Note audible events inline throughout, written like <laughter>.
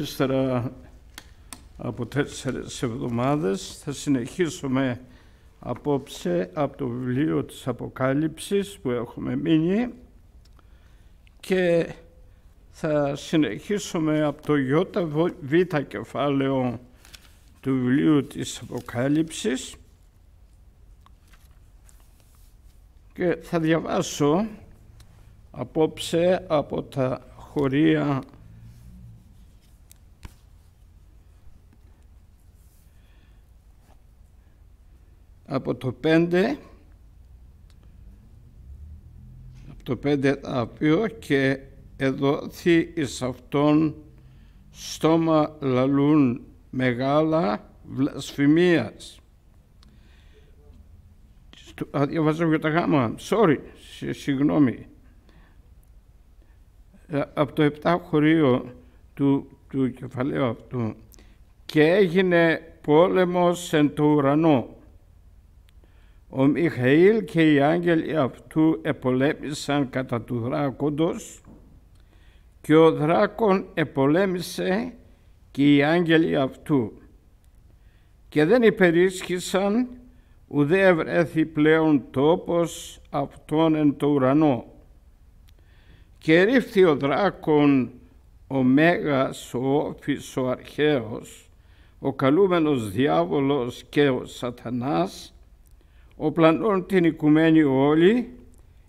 Ύστερα από τέσσερις εβδομάδες θα συνεχίσουμε απόψε από το βιβλίο της Αποκάλυψης που έχουμε μείνει και θα συνεχίσουμε από το Β κεφάλαιο του βιβλίου της Αποκάλυψης και θα διαβάσω απόψε από τα χωρία από το 5 από το 5 απειό και εδωθεί εις αυτόν στόμα λαλούν μεγάλα βλασφημίας. Α, διαβάζω για τα γάμα, sorry, συγγνώμη. Ε, από το 7 χωρίο του, του κεφαλαίου αυτού και έγινε πόλεμος εν το ουρανό ο Μιχαήλ και οι άγγελοι αυτού επολέμησαν κατά του δράκοντος και ο δράκον επολέμησε και οι άγγελοι αυτού και δεν υπερίσχυσαν ουδέ ευρέθη πλέον τόπος αυτόν εν το ουρανό και ρίφθη ο δράκον ο Μέγας, ο Όφης, ο Αρχαίος, ο καλούμενος διάβολος και ο Σατανάς, ο πλανών την οικουμένη όλοι,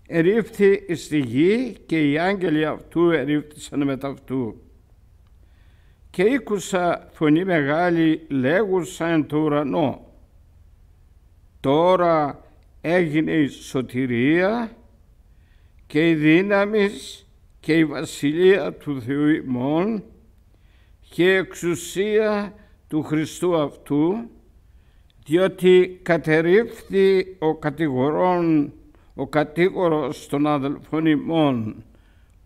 ερήφθη στη γη και οι άγγελοι αυτού ερήφθησαν μετά αυτού. Και ήκουσα φωνή μεγάλη λέγουσαν το ουρανό. Τώρα έγινε η σωτηρία και η δύναμης και η βασιλεία του Θεού ημών και η εξουσία του Χριστού αυτού διότι κατερρίφθη ο κατηγορών, ο κατήγορος των αδελφών ημών,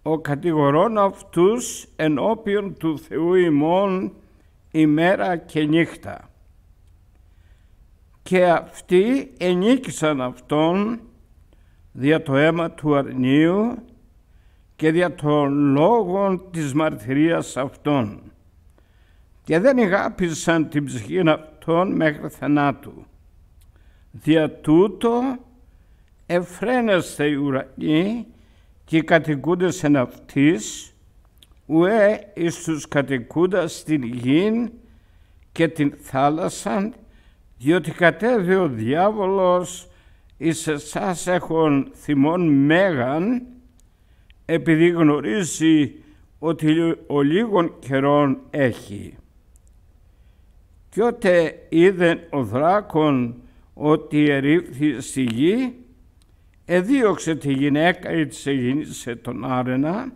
ο κατηγορών αυτούς ενώπιον του Θεού ημών ημέρα και νύχτα. Και αυτοί ενίκησαν Αυτόν δια το αίμα του αρνίου και δια των λόγων της μαρτυρίας Αυτών. Και δεν ηγάπησαν την ψυχή αυτόν μέχρι θανάτου. Δια τούτο εφραίνεστε οι ουρανοί και οι κατοικούντες εν αυτής, ουέ εις τους κατοικούντας την γην και την θάλασσα, διότι κατέβει ο διάβολος εις εσάς έχουν θυμών μέγαν, επειδή γνωρίζει ότι ο λίγων καιρών έχει. Κι ότε είδεν ο δράκον ότι ερήφθη στη γη, εδίωξε τη γυναίκα ή της τον άρενα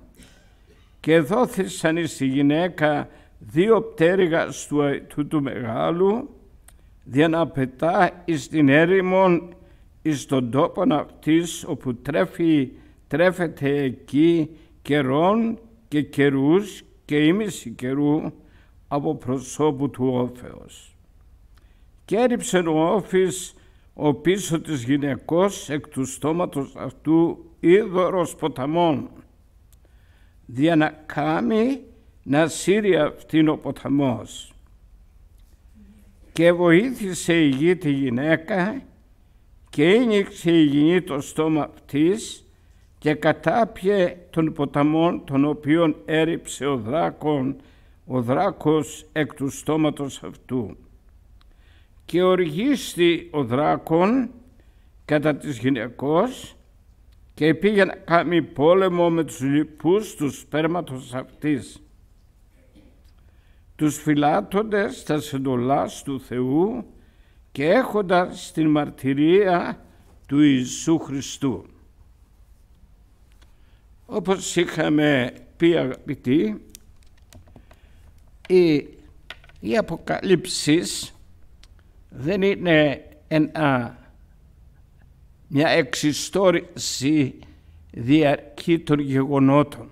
και δόθησαν τη γυναίκα δύο πτέρυγα του, του, του μεγάλου, δια να πετά εις την έρημον εις τον τόπον αυτής όπου τρέφει, τρέφεται εκεί καιρών και καιρούς και ήμιση καιρού από προσώπου του όφεως. Και έριψε ο όφης ο πίσω της γυναικός εκ του στόματος αυτού είδωρος ποταμών, δια να κάμει να σύρει αυτήν ο ποταμός. Και βοήθησε η γη τη γυναίκα και ένοιξε η γη το στόμα αυτής και κατάπιε τον ποταμών τον οποίον έριψε ο δράκον ο δράκος εκ του στόματος αυτού. Και οργίστη ο δράκον κατά της γυναικός και πήγε να κάνει πόλεμο με τους λοιπούς τους σπέρματος αυτής. Τους φυλάτοντες τα συντολάς του Θεού και έχοντας την μαρτυρία του Ιησού Χριστού. Όπως είχαμε πει αγαπητοί, οι, οι δεν είναι ένα, μια εξιστόρηση διαρκή των γεγονότων.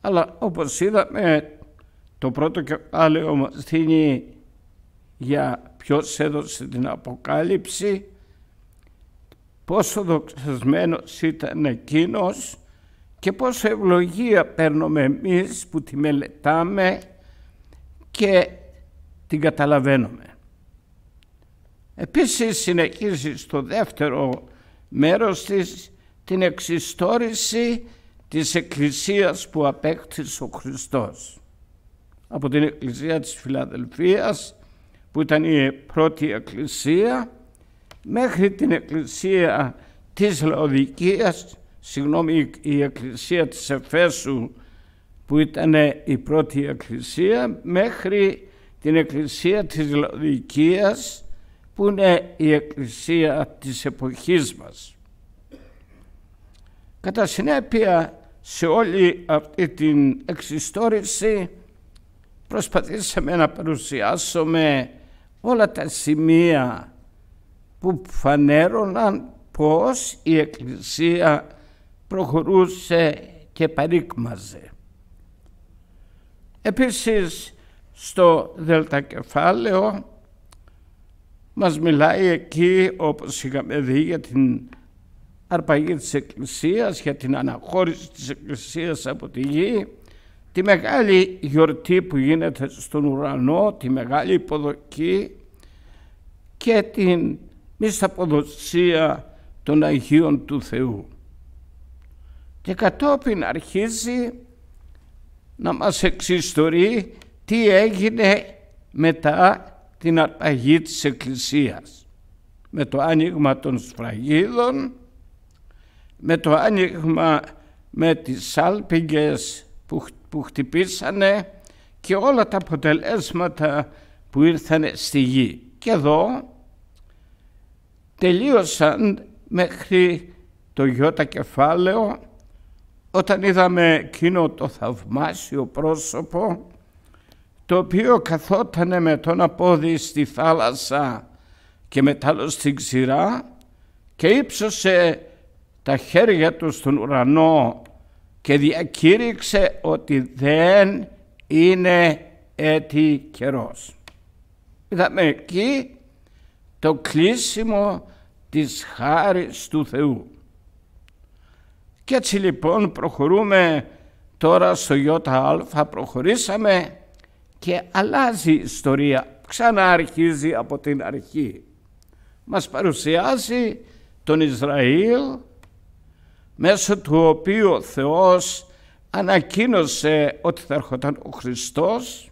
Αλλά όπως είδαμε το πρώτο κεφάλαιο μας δίνει για ποιος έδωσε την Αποκάλυψη, πόσο δοξασμένος ήταν εκείνος και πόσο ευλογία παίρνουμε εμείς που τη μελετάμε και την καταλαβαίνουμε. Επίσης συνεχίζει στο δεύτερο μέρος της την εξιστόρηση της Εκκλησίας που απέκτησε ο Χριστός. Από την Εκκλησία της Φιλαδελφίας που ήταν η πρώτη Εκκλησία μέχρι την Εκκλησία της Λαοδικίας συγγνώμη, η εκκλησία της Εφέσου που ήταν η πρώτη εκκλησία μέχρι την εκκλησία της Λαοδικίας που είναι η εκκλησία της εποχής μας. Κατά συνέπεια σε όλη αυτή την εξιστόρηση προσπαθήσαμε να παρουσιάσουμε όλα τα σημεία που φανέρωναν πως η Εκκλησία προχωρούσε και παρήκμαζε. Επίσης στο Δελτακεφάλαιο μας μιλάει εκεί όπως είχαμε δει για την αρπαγή της Εκκλησίας, για την αναχώρηση της Εκκλησίας από τη γη, τη μεγάλη γιορτή που γίνεται στον ουρανό, τη μεγάλη υποδοχή και την μισθαποδοσία των Αγίων του Θεού και κατόπιν αρχίζει να μας εξιστορεί τι έγινε μετά την αρπαγή της Εκκλησίας με το άνοιγμα των σφραγίδων, με το άνοιγμα με τις σάλπιγγες που, που χτυπήσανε και όλα τα αποτελέσματα που ήρθαν στη γη. Και εδώ τελείωσαν μέχρι το γιώτα κεφάλαιο όταν είδαμε εκείνο το θαυμάσιο πρόσωπο το οποίο καθότανε με τον απόδη στη θάλασσα και μετάλλω στην ξηρά και ύψωσε τα χέρια του στον ουρανό και διακήρυξε ότι δεν είναι έτη καιρός. Είδαμε εκεί το κλείσιμο της χάρης του Θεού. Και έτσι λοιπόν προχωρούμε τώρα στο ΙΑ, προχωρήσαμε και αλλάζει η ιστορία, ξανά αρχίζει από την αρχή. Μας παρουσιάζει τον Ισραήλ μέσω του οποίου ο Θεός ανακοίνωσε ότι θα έρχονταν ο Χριστός,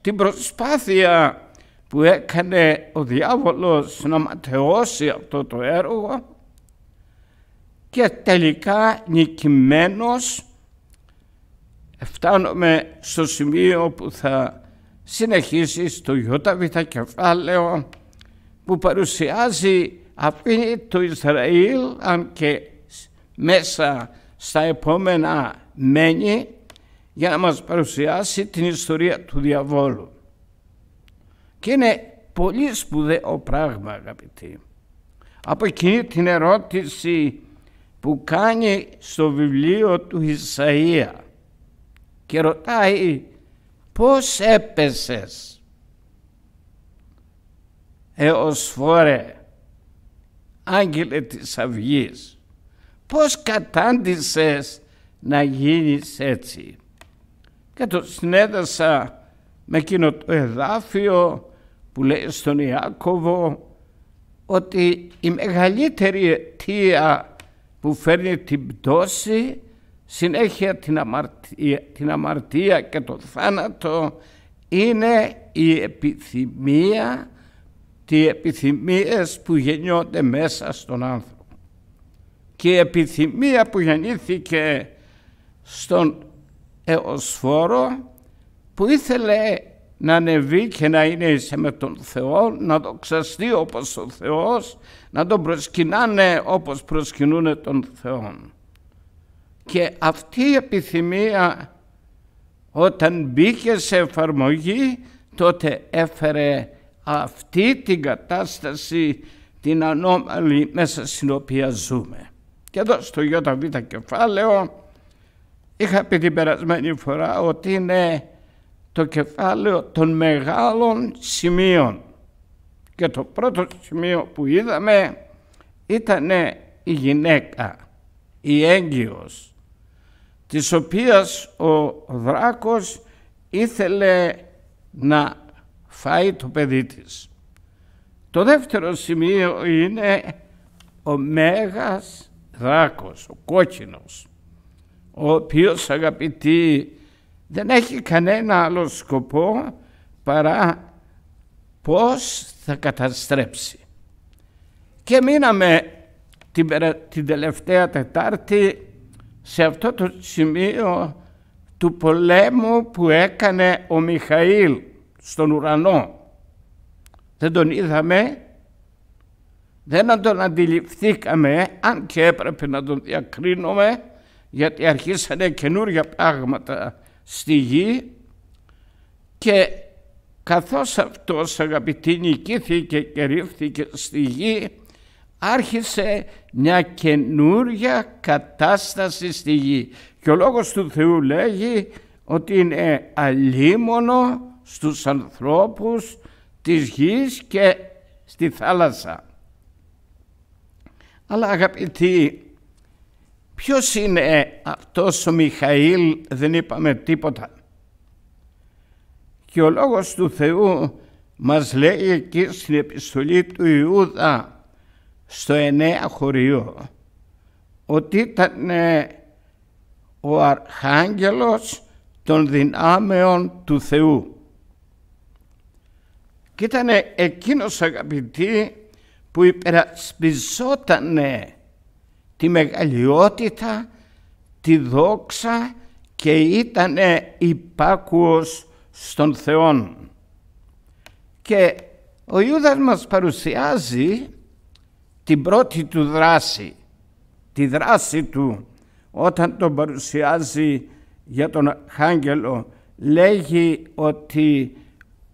την προσπάθεια που έκανε ο διάβολος να ματαιώσει αυτό το έργο και τελικά νικημένος φτάνουμε στο σημείο που θα συνεχίσει στο ΙΒ κεφάλαιο που παρουσιάζει αυτή το Ισραήλ αν και μέσα στα επόμενα μένει για να μας παρουσιάσει την ιστορία του διαβόλου. Και είναι πολύ σπουδαίο πράγμα αγαπητοί. Από εκείνη την ερώτηση που κάνει στο βιβλίο του Ισαΐα και ρωτάει πώς έπεσες έως φόρε άγγελε της Αυγής πώς κατάντησες να γίνεις έτσι και το συνέδεσα με εκείνο το εδάφιο που λέει στον Ιάκωβο ότι η μεγαλύτερη αιτία που φέρνει την πτώση, συνέχεια την αμαρτία, την αμαρτία και το θάνατο είναι η επιθυμία, τι επιθυμίες που γεννιόνται μέσα στον άνθρωπο. Και η επιθυμία που γεννήθηκε στον εωσφόρο που ήθελε να ανεβεί και να είναι σε με τον Θεό, να το ξαστεί όπως ο Θεός, να τον προσκυνάνε όπως προσκυνούν τον Θεό. Και αυτή η επιθυμία όταν μπήκε σε εφαρμογή τότε έφερε αυτή την κατάσταση την ανώμαλη μέσα στην οποία ζούμε. Και εδώ στο ΙΒ κεφάλαιο είχα πει την περασμένη φορά ότι είναι το κεφάλαιο των μεγάλων σημείων. Και το πρώτο σημείο που είδαμε ήταν η γυναίκα, η έγκυος, της οποίας ο δράκος ήθελε να φάει το παιδί της. Το δεύτερο σημείο είναι ο Μέγας Δράκος, ο κόκκινος, ο οποίος αγαπητοί δεν έχει κανένα άλλο σκοπό παρά πώς θα καταστρέψει. Και μείναμε την, την τελευταία Τετάρτη σε αυτό το σημείο του πολέμου που έκανε ο Μιχαήλ στον ουρανό. Δεν τον είδαμε, δεν τον αντιληφθήκαμε, αν και έπρεπε να τον διακρίνουμε, γιατί αρχίσανε καινούργια πράγματα στη γη και καθώς αυτός αγαπητοί νικήθηκε και ρίφθηκε στη γη άρχισε μια καινούρια κατάσταση στη γη και ο Λόγος του Θεού λέγει ότι είναι αλίμονο στους ανθρώπους της γης και στη θάλασσα. Αλλά αγαπητοί Ποιος είναι αυτός ο Μιχαήλ, δεν είπαμε τίποτα. Και ο Λόγος του Θεού μας λέει εκεί στην επιστολή του Ιούδα στο εννέα χωριό ότι ήταν ο Αρχάγγελος των δυνάμεων του Θεού. Και ήταν εκείνος αγαπητοί που υπερασπιζότανε τη μεγαλειότητα, τη δόξα και ήταν υπάκουος στον Θεόν. Και ο Ιούδας μας παρουσιάζει την πρώτη του δράση, τη δράση του όταν τον παρουσιάζει για τον Αρχάγγελο λέγει ότι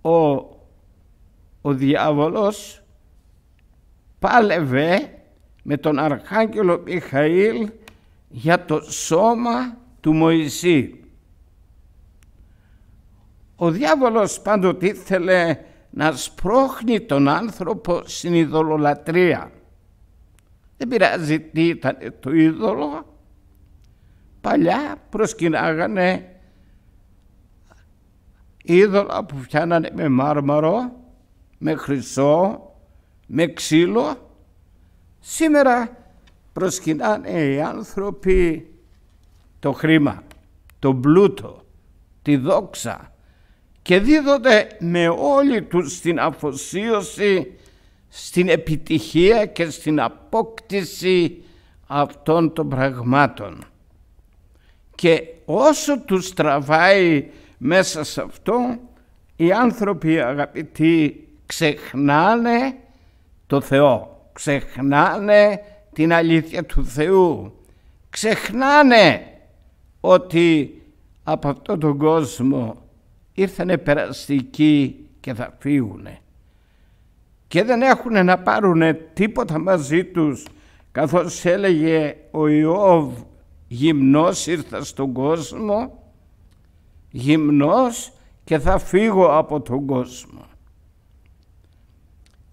ο, ο διάβολος πάλευε με τον Αρχάγγελο Μιχαήλ για το σώμα του Μωυσή. Ο διάβολος πάντοτε ήθελε να σπρώχνει τον άνθρωπο στην ειδωλολατρεία. Δεν πειράζει τι ήταν το είδωλο. Παλιά προσκυνάγανε είδωλα που φτιάνανε με μάρμαρο, με χρυσό, με ξύλο Σήμερα προσκυνάνε οι άνθρωποι το χρήμα, το πλούτο, τη δόξα και δίδονται με όλη τους την αφοσίωση στην επιτυχία και στην απόκτηση αυτών των πραγμάτων. Και όσο τους τραβάει μέσα σε αυτό, οι άνθρωποι αγαπητοί ξεχνάνε το Θεό ξεχνάνε την αλήθεια του Θεού. Ξεχνάνε ότι από αυτόν τον κόσμο ήρθανε περαστικοί και θα φύγουνε. Και δεν έχουν να πάρουν τίποτα μαζί τους, καθώς έλεγε ο Ιώβ γυμνός ήρθα στον κόσμο, γυμνός και θα φύγω από τον κόσμο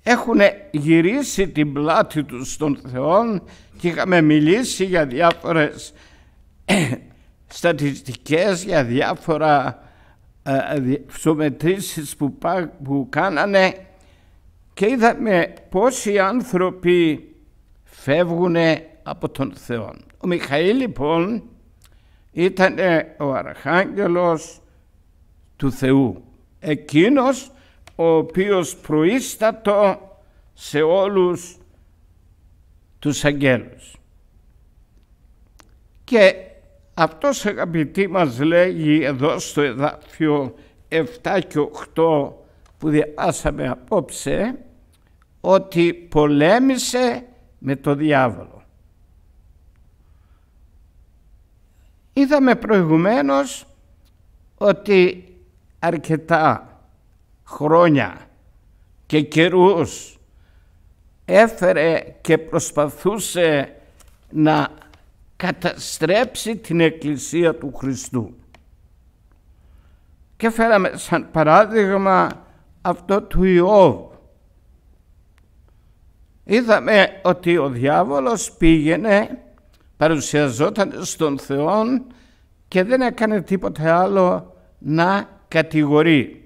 έχουν γυρίσει την πλάτη τους στον Θεό και είχαμε μιλήσει για διάφορες <clears throat> στατιστικές, για διάφορα ε, ψωμετρήσεις που, που κάνανε και είδαμε πόσοι άνθρωποι φεύγουν από τον Θεό. Ο Μιχαήλ λοιπόν ήταν ο Αρχάγγελος του Θεού. Εκείνος ο οποίος προείστατο σε όλους τους αγγέλους. Και αυτός αγαπητοί μας λέγει εδώ στο εδάφιο 7 και 8 που διαβάσαμε απόψε ότι πολέμησε με το διάβολο. Είδαμε προηγουμένως ότι αρκετά χρόνια και καιρούς έφερε και προσπαθούσε να καταστρέψει την Εκκλησία του Χριστού. Και φέραμε σαν παράδειγμα αυτό του Ιώβ. Είδαμε ότι ο διάβολος πήγαινε, παρουσιαζόταν στον Θεό και δεν έκανε τίποτε άλλο να κατηγορεί.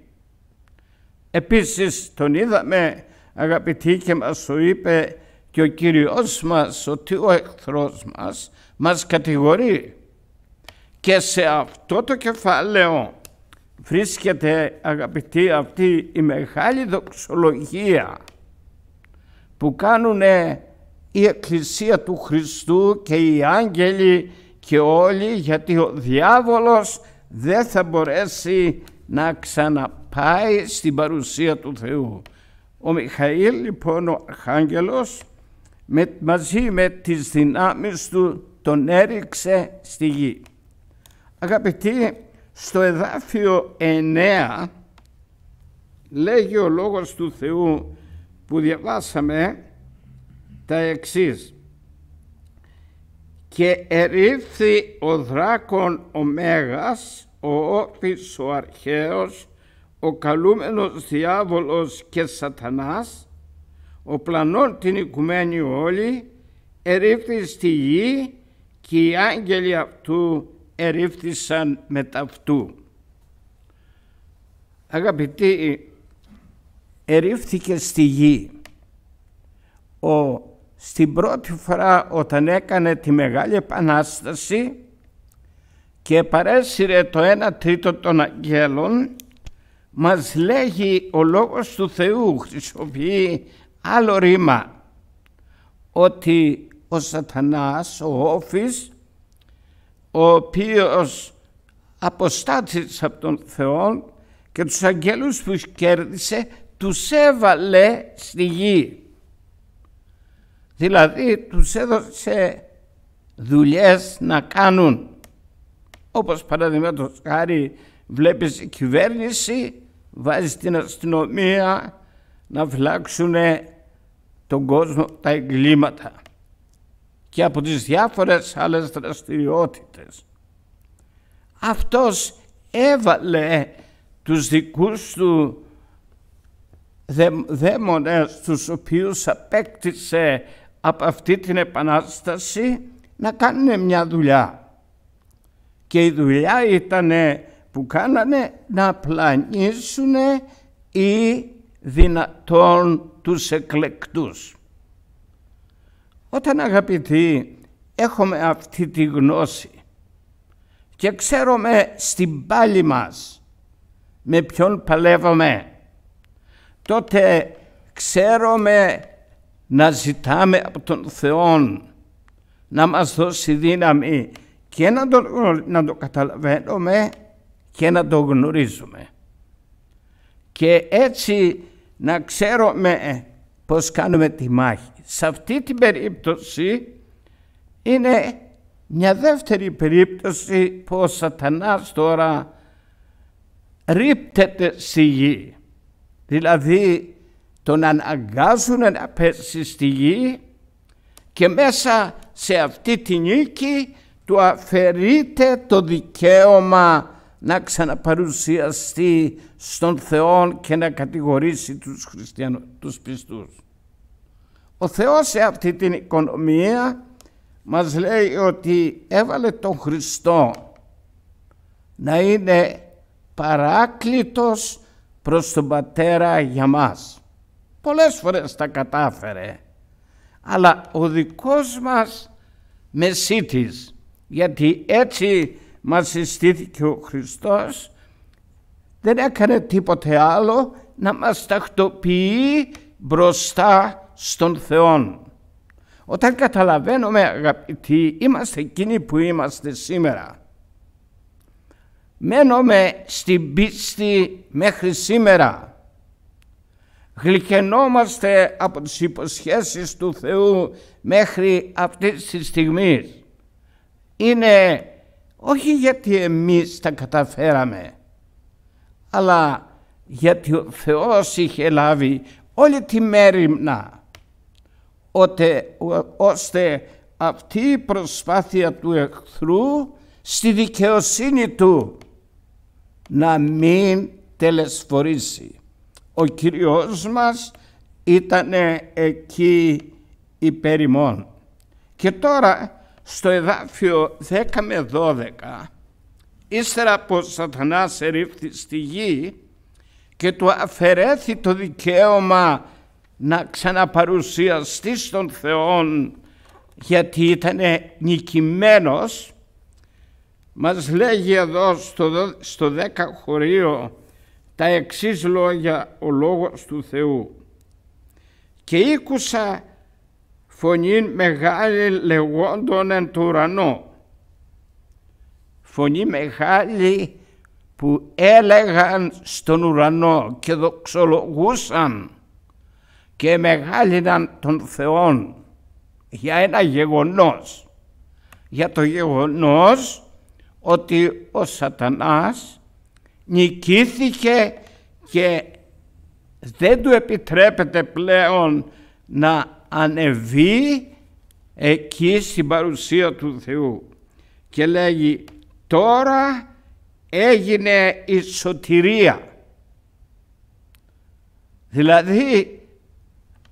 Επίσης τον είδαμε αγαπητοί και μας το είπε και ο Κύριος μας ότι ο εχθρός μας μας κατηγορεί. Και σε αυτό το κεφάλαιο βρίσκεται αγαπητοί αυτή η μεγάλη δοξολογία που κάνουν η Εκκλησία του Χριστού και οι άγγελοι και όλοι γιατί ο διάβολος δεν θα μπορέσει να ξαναπάει στην παρουσία του Θεού. Ο Μιχαήλ λοιπόν ο Αρχάγγελος με, μαζί με τις δυνάμεις του τον έριξε στη γη. Αγαπητοί, στο εδάφιο 9 λέγει ο Λόγος του Θεού που διαβάσαμε τα εξής «Και ερήφθη ο δράκον ο Μέγας ο όχθης ο αρχαίος, ο καλούμενος διάβολος και σατανάς, ο πλανών την οικουμένη όλη, ερήφθης στη γη και οι άγγελοι αυτού ερήφθησαν με αυτού. Αγαπητοί, ερήφθηκε στη γη. Ο, στην πρώτη φορά όταν έκανε τη Μεγάλη Επανάσταση, και παρέσυρε το 1 τρίτο των αγγέλων, μας λέγει ο Λόγος του Θεού, χρησιμοποιεί άλλο ρήμα, ότι ο σατανάς, ο όφης, ο οποίος αποστάτησε από τον Θεό και τους αγγέλους που κέρδισε, τους έβαλε στη γη. Δηλαδή τους έδωσε δουλειές να κάνουν όπως παραδείγματος χάρη βλέπεις η κυβέρνηση βάζει την αστυνομία να φυλάξουν τον κόσμο τα εγκλήματα και από τις διάφορες άλλες δραστηριότητες. Αυτός έβαλε τους δικούς του δαίμονες τους οποίους απέκτησε από αυτή την Επανάσταση να κάνουν μια δουλειά και η δουλειά ήταν που κάνανε να πλανήσουν οι δυνατόν τους εκλεκτούς. Όταν αγαπητοί έχουμε αυτή τη γνώση και ξέρουμε στην πάλη μας με ποιον παλεύουμε, τότε ξέρουμε να ζητάμε από τον Θεό να μας δώσει δύναμη και να το, να καταλαβαίνουμε και να το γνωρίζουμε. Και έτσι να ξέρουμε πώς κάνουμε τη μάχη. Σε αυτή την περίπτωση είναι μια δεύτερη περίπτωση που ο σατανάς τώρα ρίπτεται στη γη. Δηλαδή τον αναγκάζουν να πέσει στη γη και μέσα σε αυτή τη νίκη του αφαιρείται το δικαίωμα να ξαναπαρουσιαστεί στον Θεό και να κατηγορήσει τους, χριστιανούς, τους πιστούς. Ο Θεός σε αυτή την οικονομία μας λέει ότι έβαλε τον Χριστό να είναι παράκλητος προς τον Πατέρα για μας. Πολλές φορές τα κατάφερε, αλλά ο δικός μας μεσίτης γιατί έτσι μας συστήθηκε ο Χριστός, δεν έκανε τίποτε άλλο να μας τακτοποιεί μπροστά στον Θεό. Όταν καταλαβαίνουμε αγαπητοί, είμαστε εκείνοι που είμαστε σήμερα. Μένουμε στην πίστη μέχρι σήμερα. γλυκαινόμαστε από τις υποσχέσεις του Θεού μέχρι αυτής της στιγμής είναι όχι γιατί εμείς τα καταφέραμε, αλλά γιατί ο Θεός είχε λάβει όλη τη μέρημνα, ώστε αυτή η προσπάθεια του εχθρού στη δικαιοσύνη του να μην τελεσφορήσει. Ο Κυριός μας ήταν εκεί υπερημών. Και τώρα στο εδάφιο 10 με 12 ύστερα από ο σατανάς ερήφθη στη γη και του αφαιρέθη το δικαίωμα να ξαναπαρουσιαστεί στον Θεόν γιατί ήταν νικημένος μας λέγει εδώ στο, στο 10 χωρίο τα εξής λόγια ο Λόγος του Θεού και ήκουσα φωνήν μεγάλη λεγόντων εν του ουρανού. Φωνή μεγάλη που έλεγαν στον ουρανό και δοξολογούσαν και μεγάλυναν τον Θεόν για ένα γεγονός. Για το γεγονός ότι ο σατανάς νικήθηκε και δεν του επιτρέπεται πλέον να ανεβεί εκεί στην παρουσία του Θεού και λέγει τώρα έγινε η σωτηρία. Δηλαδή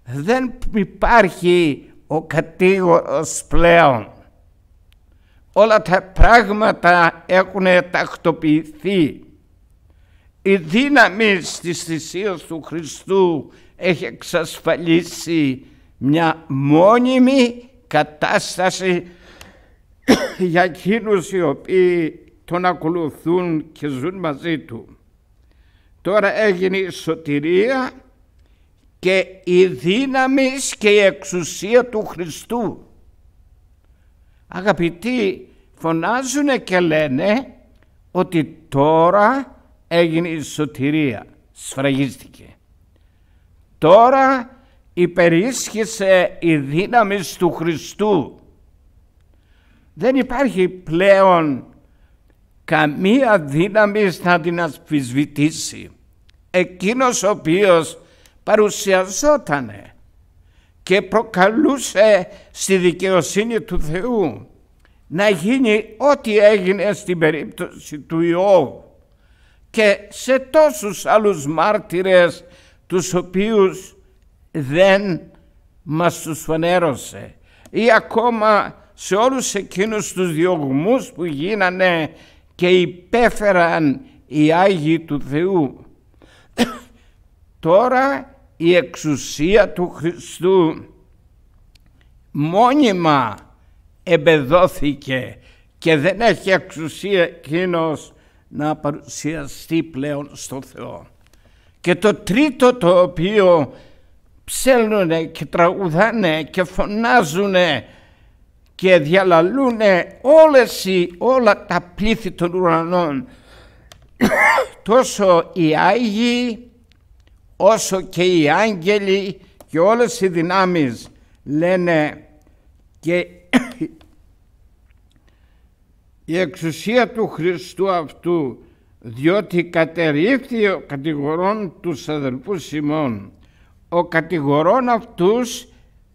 δεν υπάρχει ο κατήγορος πλέον. Όλα τα πράγματα έχουν τακτοποιηθεί. Η δύναμη της θυσίας του Χριστού έχει εξασφαλίσει μια μόνιμη κατάσταση <coughs> για εκείνους οι οποίοι τον ακολουθούν και ζουν μαζί του. Τώρα έγινε η σωτηρία και η δύναμη και η εξουσία του Χριστού. Αγαπητοί φωνάζουν και λένε ότι τώρα έγινε η σωτηρία, σφραγίστηκε. Τώρα υπερίσχυσε η δύναμη του Χριστού. Δεν υπάρχει πλέον καμία δύναμη να την ασφισβητήσει. Εκείνος ο οποίος παρουσιαζόταν και προκαλούσε στη δικαιοσύνη του Θεού να γίνει ό,τι έγινε στην περίπτωση του Ιώβ και σε τόσους άλλους μάρτυρες τους οποίους δεν μας τους φανέρωσε ή ακόμα σε όλους εκείνους τους διωγμούς που γίνανε και υπέφεραν οι Άγιοι του Θεού. Τώρα η εξουσία του Χριστού μόνιμα εμπεδόθηκε και δεν έχει εξουσία εκείνος να παρουσιαστεί πλέον στο Θεό. Και το τρίτο το οποίο ψέλνουνε και τραγουδάνε και φωνάζουνε και διαλαλούνε όλες οι, όλα τα πλήθη των ουρανών <coughs> τόσο οι Άγιοι όσο και οι άγγελοι και όλες οι δυνάμεις λένε και <coughs> η εξουσία του Χριστού αυτού διότι κατερρίφθη ο κατηγορών τους αδελφούς Σιμών ο κατηγορών αυτούς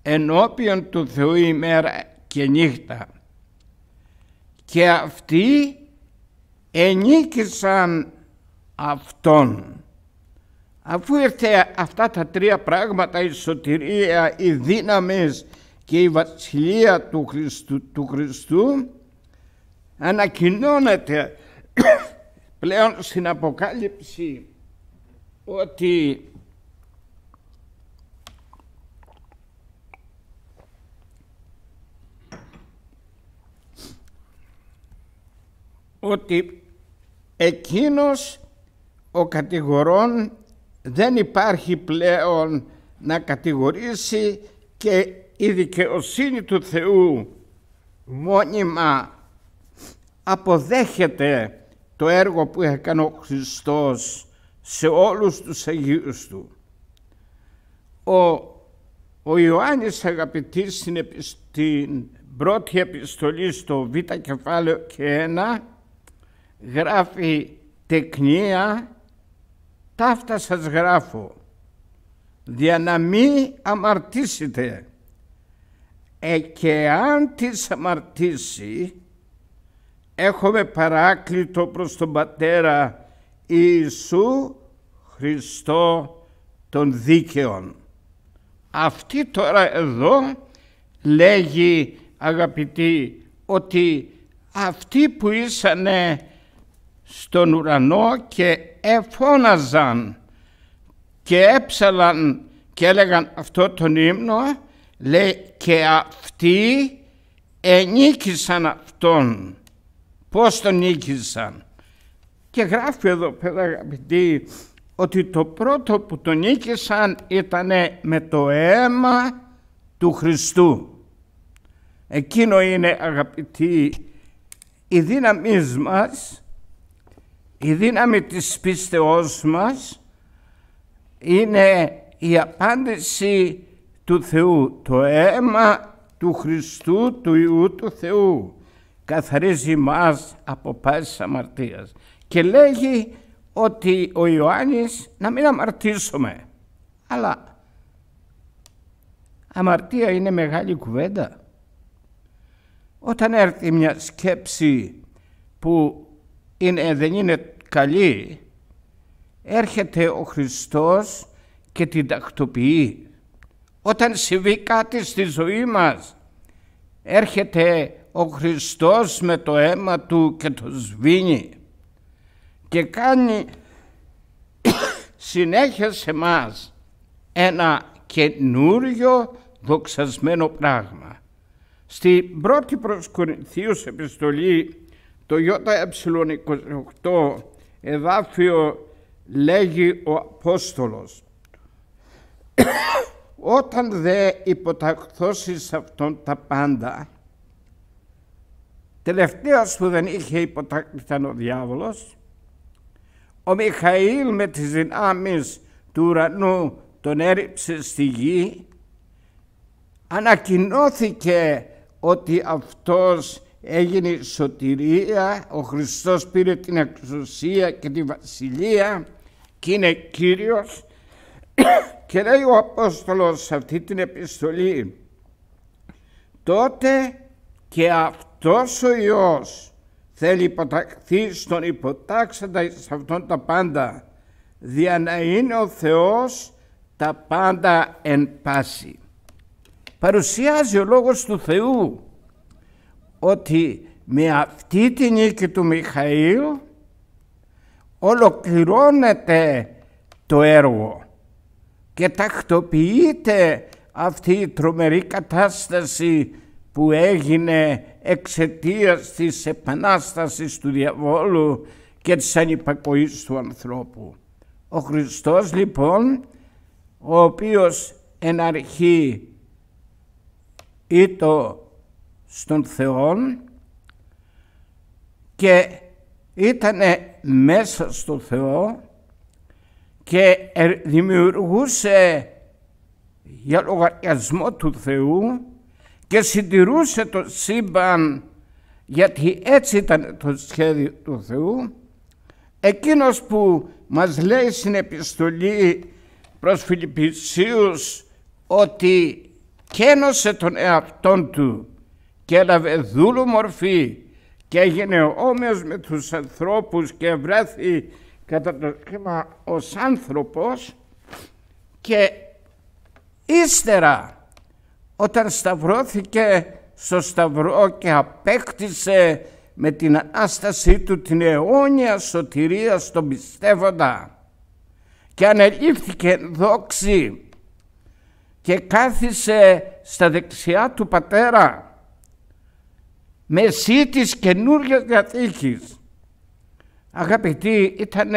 ενώπιον του Θεού ημέρα και νύχτα. Και αυτοί ενίκησαν Αυτόν. Αφού ήρθε αυτά τα τρία πράγματα, η σωτηρία, η δύναμη και η βασιλεία του Χριστού, του Χριστού ανακοινώνεται <coughs> πλέον στην Αποκάλυψη ότι ότι εκείνος ο κατηγορών δεν υπάρχει πλέον να κατηγορήσει και η δικαιοσύνη του Θεού μόνιμα αποδέχεται το έργο που έκανε ο Χριστός σε όλους τους Αγίους Του. Ο, ο Ιωάννης αγαπητής στην, στην πρώτη επιστολή στο Β κεφάλαιο και ένα γράφει τεκνία, ταύτα σας γράφω, δια να μη αμαρτήσετε. Ε, και αν της αμαρτήσει, έχουμε παράκλητο προς τον Πατέρα Ιησού Χριστό των δίκαιων. Αυτή τώρα εδώ λέγει αγαπητοί ότι αυτοί που ήσανε στον ουρανό και εφώναζαν και έψαλαν και έλεγαν αυτό τον ύμνο λέει και αυτοί ενίκησαν αυτόν. Πώς τον νίκησαν. Και γράφει εδώ πέρα αγαπητοί ότι το πρώτο που τον νίκησαν ήταν με το αίμα του Χριστού. Εκείνο είναι αγαπητοί η δύναμή μας η δύναμη της πίστεώς μας είναι η απάντηση του Θεού. Το αίμα του Χριστού, του Υιού του Θεού, καθαρίζει μας από πάσης αμαρτίας. Και λέγει ότι ο Ιωάννης να μην αμαρτήσουμε. Αλλά αμαρτία είναι μεγάλη κουβέντα. Όταν έρθει μια σκέψη που είναι, δεν είναι καλή, έρχεται ο Χριστός και την τακτοποιεί. Όταν συμβεί κάτι στη ζωή μας, έρχεται ο Χριστός με το αίμα Του και το σβήνει και κάνει <coughs> συνέχεια σε μας ένα καινούριο δοξασμένο πράγμα. Στην πρώτη προς Κορινθίους επιστολή το ΙΕ28 εδάφιο λέγει ο Απόστολος «Όταν δε υποταχθώσεις αυτόν τα πάντα, τελευταίος που δεν είχε υποταχθεί ήταν ο διάβολος, ο Μιχαήλ με τις δυνάμεις του ουρανού τον έριψε στη γη, ανακοινώθηκε ότι αυτός έγινε σωτηρία, ο Χριστός πήρε την εξουσία και τη βασιλεία και είναι Κύριος <coughs> και λέει ο Απόστολος σε αυτή την επιστολή τότε και αυτός ο Υιός θέλει υποταχθεί στον υποτάξαντα σε αυτόν τα πάντα δια να είναι ο Θεός τα πάντα εν πάση. Παρουσιάζει ο Λόγος του Θεού ότι με αυτή τη νίκη του Μιχαήλ ολοκληρώνεται το έργο και τακτοποιείται αυτή η τρομερή κατάσταση που έγινε εξαιτίας της επανάστασης του διαβόλου και της ανυπακοής του ανθρώπου. Ο Χριστός λοιπόν, ο οποίος εν αρχή στον Θεό και ήταν μέσα στον Θεό και δημιουργούσε για λογαριασμό του Θεού και συντηρούσε το σύμπαν γιατί έτσι ήταν το σχέδιο του Θεού εκείνος που μας λέει στην επιστολή προς Φιλιππισίους ότι κένωσε τον εαυτόν του και έλαβε δούλου μορφή και έγινε όμοιος με τους ανθρώπους και βρέθη κατά το σχήμα ως άνθρωπος και ύστερα όταν σταυρώθηκε στο σταυρό και απέκτησε με την Ανάστασή του την αιώνια σωτηρία στον πιστεύοντα και ανελήφθηκε δόξη και κάθισε στα δεξιά του πατέρα μεσή της καινούργια Διαθήκης. Αγαπητοί, ήταν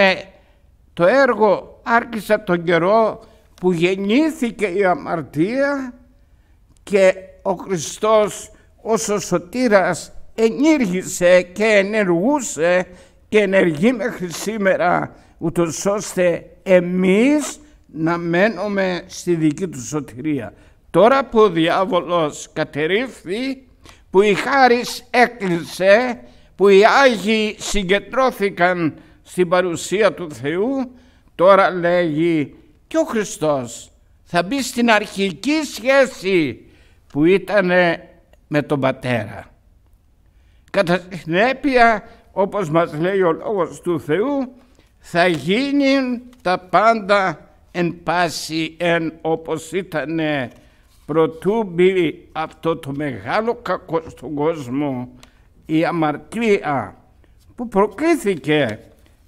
το έργο άρχισε τον καιρό που γεννήθηκε η αμαρτία και ο Χριστός ως ο σωτήρας ενήργησε και ενεργούσε και ενεργεί μέχρι σήμερα ούτως ώστε εμείς να μένουμε στη δική του σωτηρία. Τώρα που ο διάβολος κατερρύφθη που η χάρις έκλεισε, που οι Άγιοι συγκεντρώθηκαν στην παρουσία του Θεού, τώρα λέγει και ο Χριστός θα μπει στην αρχική σχέση που ήταν με τον Πατέρα. Κατά συνέπεια, όπως μας λέει ο Λόγος του Θεού, θα γίνουν τα πάντα εν πάση εν όπως ήτανε προτού μπει αυτό το μεγάλο κακό στον κόσμο η αμαρτία που προκλήθηκε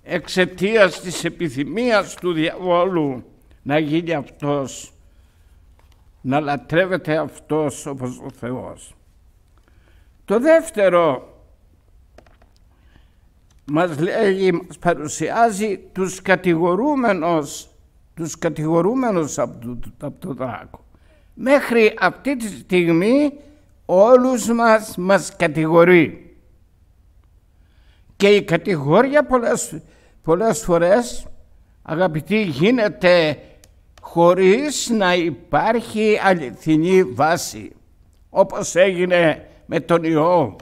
εξαιτίας της επιθυμίας του διαβόλου να γίνει αυτός, να λατρεύεται αυτός όπως ο Θεός. Το δεύτερο μας λέει, μας παρουσιάζει τους κατηγορούμενους, τους κατηγορούμενους από το, από δράκο μέχρι αυτή τη στιγμή όλους μας μας κατηγορεί. Και η κατηγορία πολλές, πολλές φορές, αγαπητοί, γίνεται χωρίς να υπάρχει αληθινή βάση, όπως έγινε με τον Ιώβ.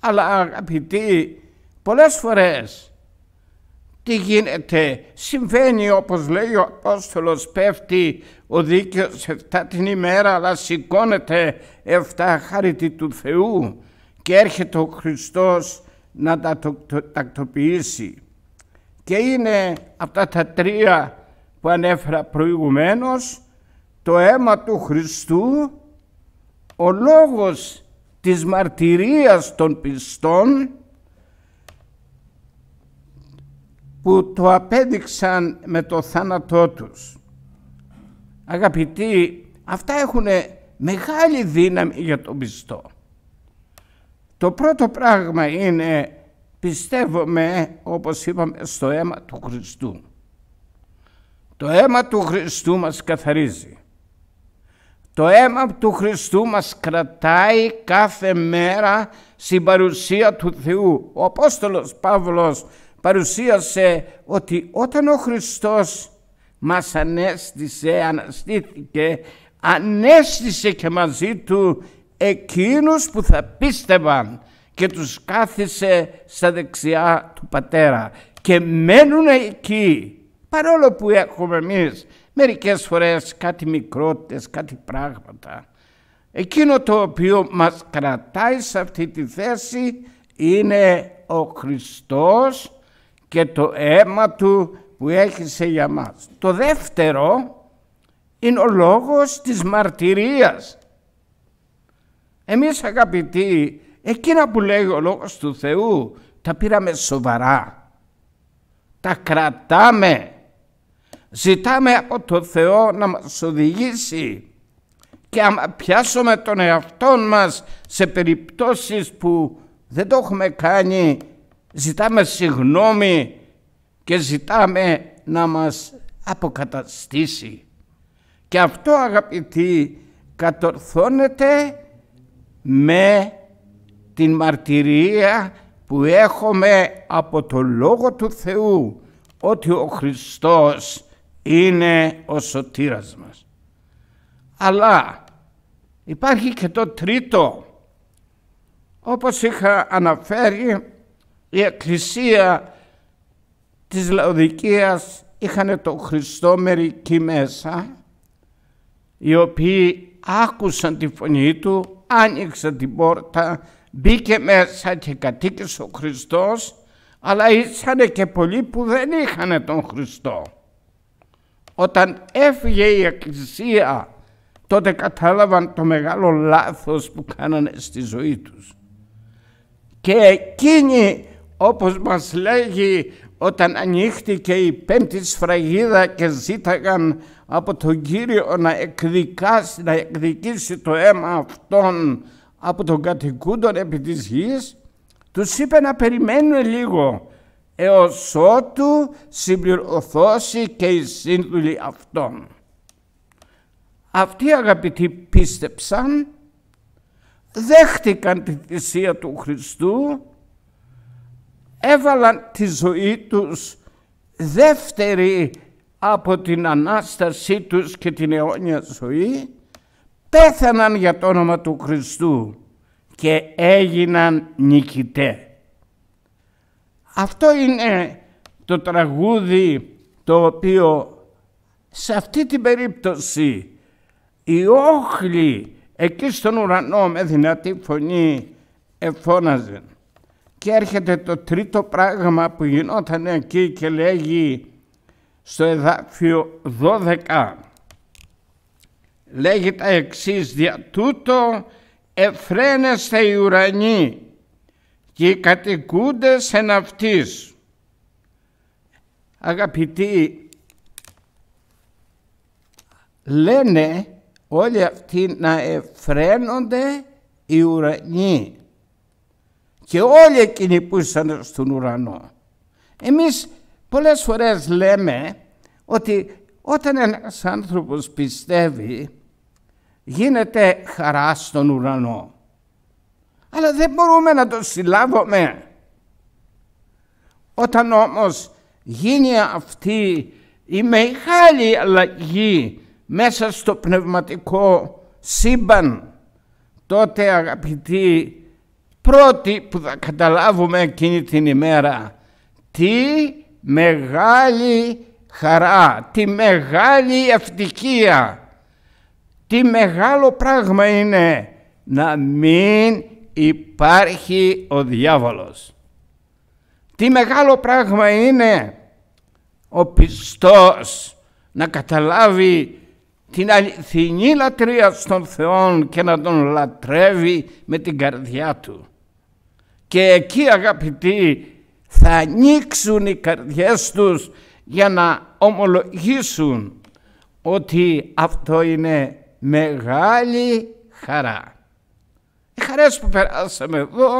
Αλλά αγαπητοί, πολλές φορές τι γίνεται. Συμβαίνει όπως λέει ο Απόστολος πέφτει ο δίκαιος εφτά την ημέρα αλλά σηκώνεται εφτά χάρητη του Θεού και έρχεται ο Χριστός να τα τακτοποιήσει. Και είναι αυτά τα τρία που ανέφερα προηγουμένως το αίμα του Χριστού, ο λόγος της μαρτυρίας των πιστών που το απέδειξαν με το θάνατό τους. Αγαπητοί, αυτά έχουν μεγάλη δύναμη για τον πιστό. Το πρώτο πράγμα είναι πιστεύουμε όπως είπαμε στο αίμα του Χριστού. Το αίμα του Χριστού μας καθαρίζει. Το αίμα του Χριστού μας κρατάει κάθε μέρα στην παρουσία του Θεού. Ο Απόστολος Παύλος παρουσίασε ότι όταν ο Χριστός μας ανέστησε, αναστήθηκε, ανέστησε και μαζί του εκείνους που θα πίστευαν και τους κάθισε στα δεξιά του Πατέρα και μένουν εκεί παρόλο που έχουμε εμείς μερικές φορές κάτι μικρότητες, κάτι πράγματα. Εκείνο το οποίο μας κρατάει σε αυτή τη θέση είναι ο Χριστός και το αίμα του που έχει για μας. Το δεύτερο είναι ο λόγος της μαρτυρίας. Εμείς αγαπητοί, εκείνα που λέει ο λόγος του Θεού, τα πήραμε σοβαρά. Τα κρατάμε. Ζητάμε από το Θεό να μας οδηγήσει. Και άμα πιάσουμε τον εαυτό μας σε περιπτώσεις που δεν το έχουμε κάνει, Ζητάμε συγνώμη και ζητάμε να μας αποκαταστήσει. Και αυτό αγαπητοί κατορθώνεται με την μαρτυρία που έχουμε από το Λόγο του Θεού ότι ο Χριστός είναι ο σωτήρας μας. Αλλά υπάρχει και το τρίτο. Όπως είχα αναφέρει η Εκκλησία της Λαοδικίας είχαν τον Χριστό μερικοί μέσα οι οποίοι άκουσαν τη φωνή του, άνοιξαν την πόρτα, μπήκε μέσα και κατοίκησε ο Χριστός αλλά ήσαν και πολλοί που δεν είχαν τον Χριστό. Όταν έφυγε η Εκκλησία τότε κατάλαβαν το μεγάλο λάθος που κάνανε στη ζωή τους. Και εκείνοι όπως μας λέγει όταν ανοίχτηκε η πέμπτη σφραγίδα και ζήταγαν από τον Κύριο να, εκδικάσει, να εκδικήσει το αίμα αυτών από τον κατοικούντον επί της γης, τους είπε να περιμένουν λίγο έως ότου συμπληρωθώσει και η σύνδουλη αυτών. Αυτοί αγαπητοί πίστεψαν, δέχτηκαν τη θυσία του Χριστού έβαλαν τη ζωή τους δεύτερη από την Ανάστασή τους και την αιώνια ζωή, πέθαναν για το όνομα του Χριστού και έγιναν νικητέ. Αυτό είναι το τραγούδι το οποίο σε αυτή την περίπτωση η όχλη εκεί στον ουρανό με δυνατή φωνή εφώναζε. Και έρχεται το τρίτο πράγμα που γινόταν εκεί και λέγει στο εδάφιο 12. Λέγει τα εξής, δια τούτο εφραίνεστε οι ουρανοί και οι κατοικούντες εν αυτής. Αγαπητοί, λένε όλοι αυτοί να εφραίνονται οι ουρανοί και όλοι εκείνοι που ήσαν στον ουρανό. Εμείς πολλές φορές λέμε ότι όταν ένας άνθρωπος πιστεύει γίνεται χαρά στον ουρανό. Αλλά δεν μπορούμε να το συλλάβουμε. Όταν όμως γίνει αυτή η μεγάλη αλλαγή μέσα στο πνευματικό σύμπαν τότε αγαπητοί πρώτοι που θα καταλάβουμε εκείνη την ημέρα τι μεγάλη χαρά, τι μεγάλη ευτυχία, τι μεγάλο πράγμα είναι να μην υπάρχει ο διάβολος. Τι μεγάλο πράγμα είναι ο πιστός να καταλάβει την αληθινή λατρεία στον Θεό και να τον λατρεύει με την καρδιά του. Και εκεί αγαπητοί θα ανοίξουν οι καρδιές τους για να ομολογήσουν ότι αυτό είναι μεγάλη χαρά. Οι χαρές που περάσαμε εδώ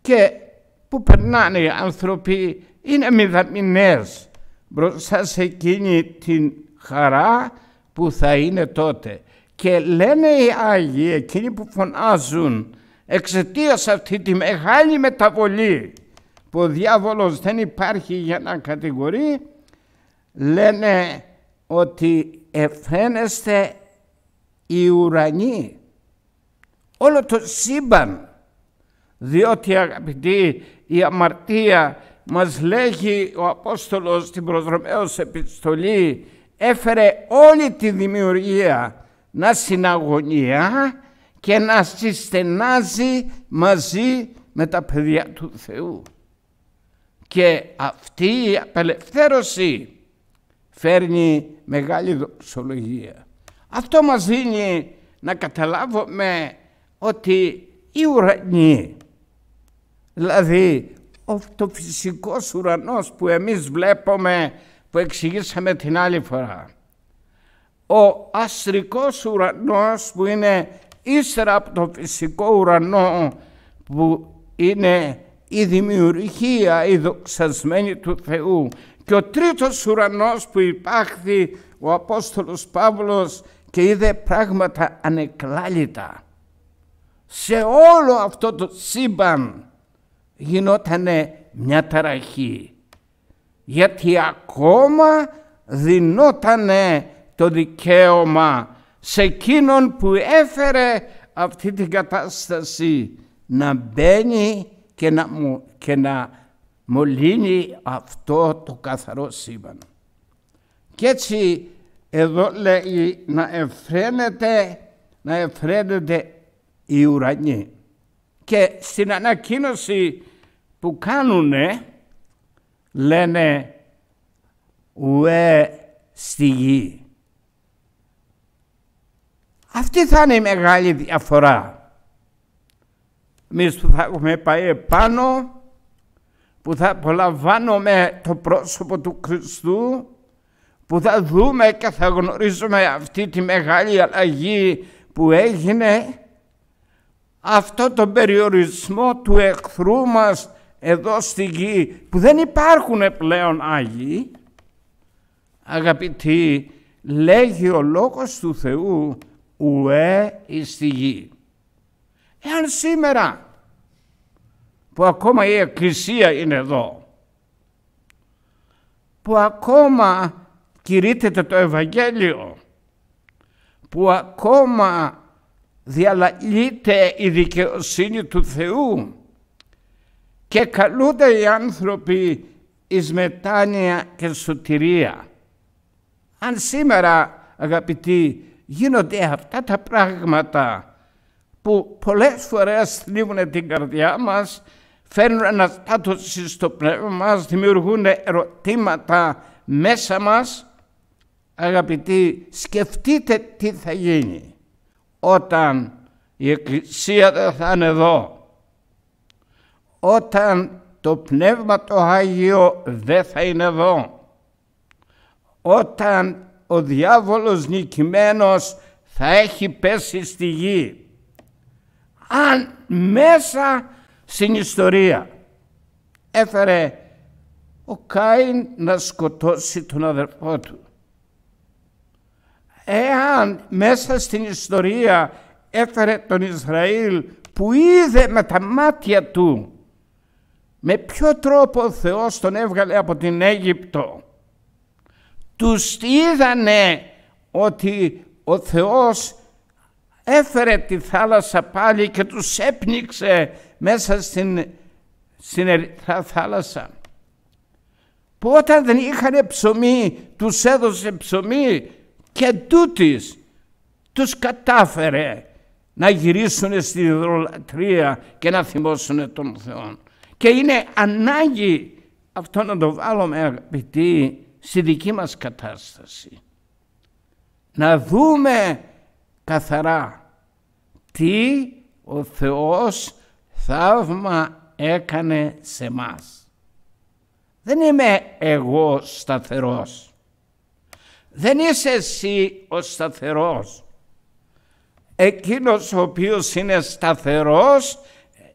και που περνάνε οι άνθρωποι είναι μηδαμινές μπροστά σε εκείνη την χαρά που θα είναι τότε. Και λένε οι Άγιοι, εκείνοι που φωνάζουν εξαιτίας αυτή τη μεγάλη μεταβολή που ο διάβολος δεν υπάρχει για να κατηγορεί λένε ότι εφαίνεστε οι ουρανοί όλο το σύμπαν διότι αγαπητοί η αμαρτία μας λέγει ο Απόστολος στην προδρομέως επιστολή έφερε όλη τη δημιουργία να συναγωνία και να συστενάζει μαζί με τα παιδιά του Θεού. Και αυτή η απελευθέρωση φέρνει μεγάλη δοξολογία. Αυτό μας δίνει να καταλάβουμε ότι η ουρανοί, δηλαδή το φυσικός ουρανός που εμείς βλέπουμε, που εξηγήσαμε την άλλη φορά, ο αστρικός ουρανός που είναι ύστερα από το φυσικό ουρανό που είναι η δημιουργία, η δοξασμένη του Θεού. Και ο τρίτος ουρανός που υπάρχει ο Απόστολος Παύλος και είδε πράγματα ανεκλάλητα. Σε όλο αυτό το σύμπαν γινότανε μια ταραχή. Γιατί ακόμα δινότανε το δικαίωμα σε εκείνον που έφερε αυτή την κατάσταση να μπαίνει και να, και να μολύνει αυτό το καθαρό σύμπαν. Κι έτσι εδώ λέει να εφραίνεται, να εφραίνεται η ουρανή. Και στην ανακοίνωση που κάνουνε λένε ουε στη γη. Αυτή θα είναι η μεγάλη διαφορά. Εμείς που θα έχουμε πάει επάνω, που θα απολαμβάνουμε το πρόσωπο του Χριστού, που θα δούμε και θα γνωρίζουμε αυτή τη μεγάλη αλλαγή που έγινε, αυτό τον περιορισμό του εχθρού μας εδώ στη γη, που δεν υπάρχουν πλέον Άγιοι, αγαπητοί, λέγει ο Λόγος του Θεού ουέ εις τη γη. Εάν σήμερα που ακόμα η Εκκλησία είναι εδώ, που ακόμα κηρύτεται το Ευαγγέλιο, που ακόμα διαλαλείται η δικαιοσύνη του Θεού και καλούνται οι άνθρωποι εις μετάνοια και σωτηρία. Αν σήμερα αγαπητοί γίνονται αυτά τα πράγματα που πολλές φορές θλίβουν την καρδιά μας, φέρνουν αναστάτωση στο πνεύμα μας, δημιουργούν ερωτήματα μέσα μας. Αγαπητοί, σκεφτείτε τι θα γίνει όταν η Εκκλησία δεν θα είναι εδώ, όταν το Πνεύμα το Άγιο δεν θα είναι εδώ, όταν ο διάβολος νικημένος θα έχει πέσει στη γη. Αν μέσα στην ιστορία έφερε ο Κάιν να σκοτώσει τον αδερφό του. Εάν μέσα στην ιστορία έφερε τον Ισραήλ που είδε με τα μάτια του με ποιο τρόπο ο Θεός τον έβγαλε από την Αίγυπτο τους είδανε ότι ο Θεός έφερε τη θάλασσα πάλι και τους έπνιξε μέσα στην, στην ερυθρά θάλασσα. Που όταν δεν είχαν ψωμί, τους έδωσε ψωμί και τούτης τους κατάφερε να γυρίσουν στη υδρολατρεία και να θυμώσουν τον Θεό. Και είναι ανάγκη, αυτό να το βάλουμε αγαπητοί, στη δική μας κατάσταση. Να δούμε καθαρά τι ο Θεός θαύμα έκανε σε μας. Δεν είμαι εγώ σταθερός. Δεν είσαι εσύ ο σταθερός. Εκείνος ο οποίος είναι σταθερός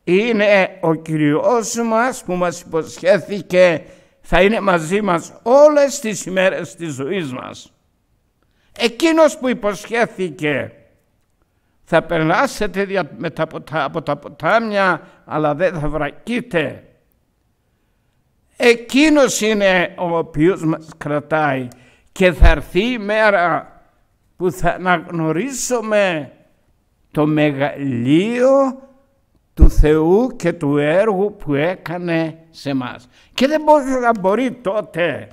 είναι ο Κυριός μας που μας υποσχέθηκε θα είναι μαζί μας όλες τις ημέρες της ζωής μας. Εκείνος που υποσχέθηκε θα περνάσετε από τα ποτάμια αλλά δεν θα βρακείτε. Εκείνος είναι ο οποίος μας κρατάει και θα έρθει η μέρα που θα αναγνωρίσουμε το μεγαλείο του Θεού και του έργου που έκανε σε μας. Και δεν μπορείς να μπορεί τότε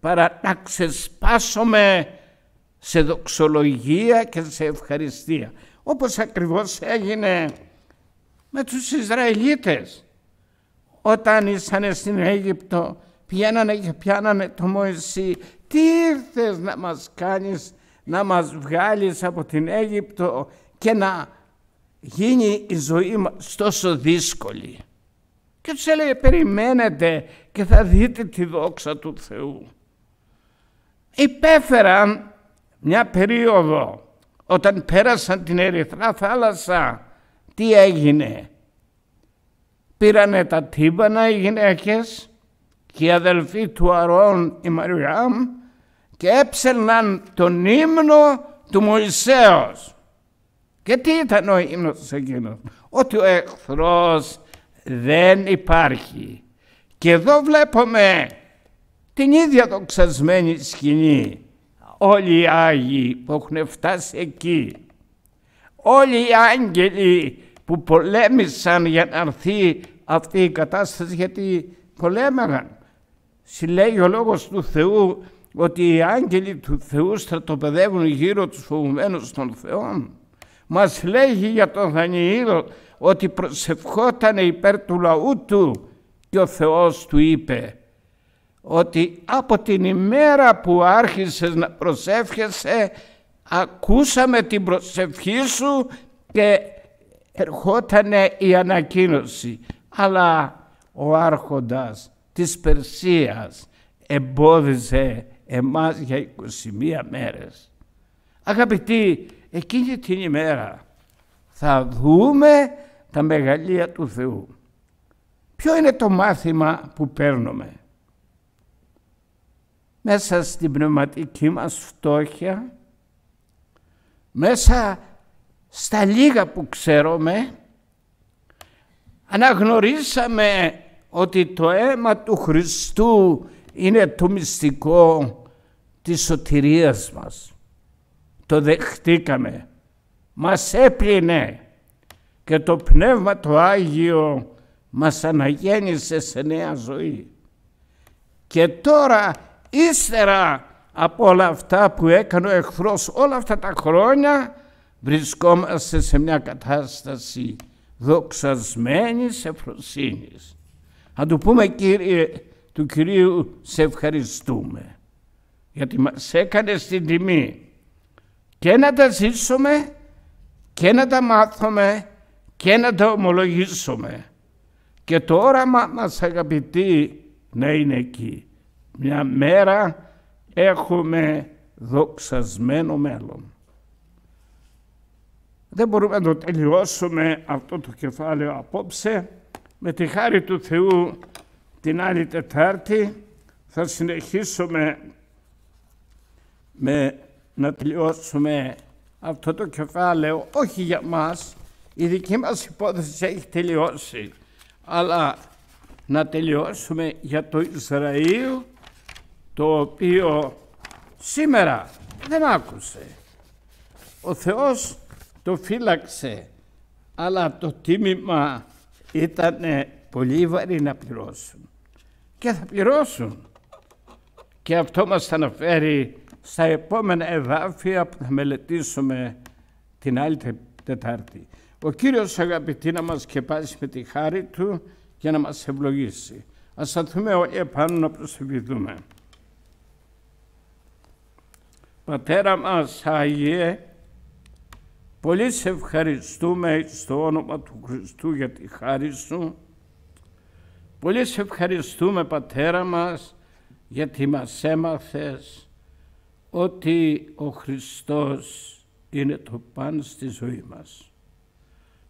παρά να ξεσπάσουμε σε δοξολογία και σε ευχαριστία. Όπως ακριβώς έγινε με τους Ισραηλίτες. Όταν ήσαν στην Αίγυπτο, πιάνανε και πιάνανε το Μωυσή. Τι ήρθες να μας κάνεις, να μας βγάλεις από την Αίγυπτο και να γίνει η ζωή μας τόσο δύσκολη. Και τους έλεγε περιμένετε και θα δείτε τη δόξα του Θεού. Υπέφεραν μια περίοδο όταν πέρασαν την ερυθρά θάλασσα. Τι έγινε. Πήρανε τα τύμπανα οι γυναίκες και οι αδελφοί του Αρών η Μαριάμ και έψελναν τον ύμνο του Μωυσέως. Και τι ήταν ο ύμνος εκείνος. Ότι ο εχθρός δεν υπάρχει. Και εδώ βλέπουμε την ίδια δοξασμένη σκηνή. Όλοι οι Άγιοι που έχουν φτάσει εκεί. Όλοι οι άγγελοι που πολέμησαν για να έρθει αυτή η κατάσταση γιατί πολέμαγαν. Συλλέγει ο Λόγος του Θεού ότι οι άγγελοι του Θεού στρατοπεδεύουν γύρω τους φοβουμένους των Θεών μας λέγει για τον Δανιήλ ότι προσευχόταν υπέρ του λαού του και ο Θεός του είπε ότι από την ημέρα που άρχισες να προσεύχεσαι ακούσαμε την προσευχή σου και ερχόταν η ανακοίνωση. Αλλά ο άρχοντας της Περσίας εμπόδιζε εμάς για 21 μέρες. Αγαπητοί, εκείνη την ημέρα θα δούμε τα μεγαλεία του Θεού. Ποιο είναι το μάθημα που παίρνουμε. Μέσα στην πνευματική μας φτώχεια, μέσα στα λίγα που ξέρουμε, αναγνωρίσαμε ότι το αίμα του Χριστού είναι το μυστικό της σωτηρίας μας το δεχτήκαμε. Μας έπλυνε και το Πνεύμα το Άγιο μας αναγέννησε σε νέα ζωή. Και τώρα, ύστερα από όλα αυτά που έκανε ο εχθρός όλα αυτά τα χρόνια, βρισκόμαστε σε μια κατάσταση δοξασμένης ευφροσύνης. Αν του πούμε κύριε του Κυρίου, σε ευχαριστούμε, γιατί μας έκανε την τιμή και να τα ζήσουμε και να τα μάθουμε και να τα ομολογήσουμε. Και το όραμα μας αγαπητοί να είναι εκεί. Μια μέρα έχουμε δοξασμένο μέλλον. Δεν μπορούμε να το τελειώσουμε αυτό το κεφάλαιο απόψε. Με τη χάρη του Θεού την άλλη Τετάρτη θα συνεχίσουμε με να τελειώσουμε αυτό το κεφάλαιο, όχι για μας, η δική μας υπόθεση έχει τελειώσει, αλλά να τελειώσουμε για το Ισραήλ, το οποίο σήμερα δεν άκουσε. Ο Θεός το φύλαξε, αλλά το τίμημα ήταν πολύ βαρύ να πληρώσουν. Και θα πληρώσουν. Και αυτό μας αναφέρει στα επόμενα εδάφια που θα μελετήσουμε την άλλη Τετάρτη. Ο Κύριος αγαπητή να μας σκεπάσει με τη χάρη Του και να μας ευλογήσει. Ας σταθούμε επάνω να προσευχηθούμε. Πατέρα μας Άγιε, πολύ σε ευχαριστούμε στο όνομα του Χριστού για τη χάρη Σου. Πολύ σε ευχαριστούμε Πατέρα μας γιατί μας έμαθες ότι ο Χριστός είναι το παν στη ζωή μας.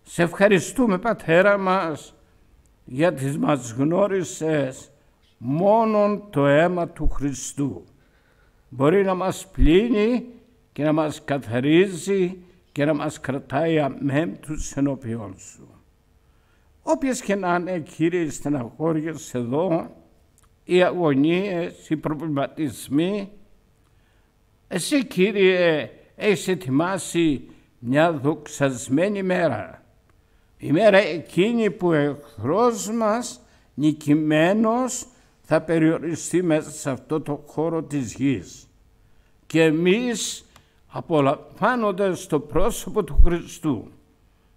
Σε ευχαριστούμε Πατέρα μας γιατί μας γνώρισες μόνον το αίμα του Χριστού. Μπορεί να μας πλύνει και να μας καθαρίζει και να μας κρατάει αμέμπτους ενώπιόν Σου. Όποιες και να είναι κύριοι στεναχώριες εδώ, οι αγωνίες, οι προβληματισμοί, εσύ Κύριε έχεις ετοιμάσει μια δοξασμένη μέρα. Η μέρα εκείνη που ο εχθρός μας νικημένος θα περιοριστεί μέσα σε αυτό το χώρο της γης. Και εμείς απολαμβάνοντας το πρόσωπο του Χριστού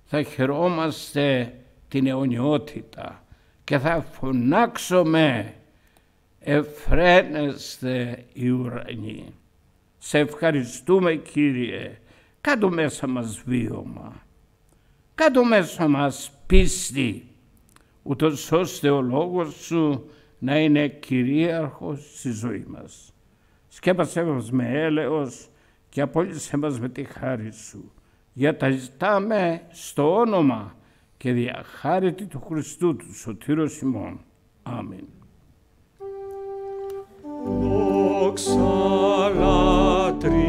θα χαιρόμαστε την αιωνιότητα και θα φωνάξουμε «Εφραίνεστε οι ουρανοί». Σε ευχαριστούμε Κύριε. κάτω μέσα μας βίωμα. κάτω μέσα μας πίστη. Ούτως ώστε ο λόγος σου να είναι κυρίαρχος στη ζωή μας. Σκέπασέ μας με έλεος και απόλυσέ μας με τη χάρη σου. Για τα ζητάμε στο όνομα και δια χάρη του Χριστού του Σωτήρος ημών. Αμήν. triste.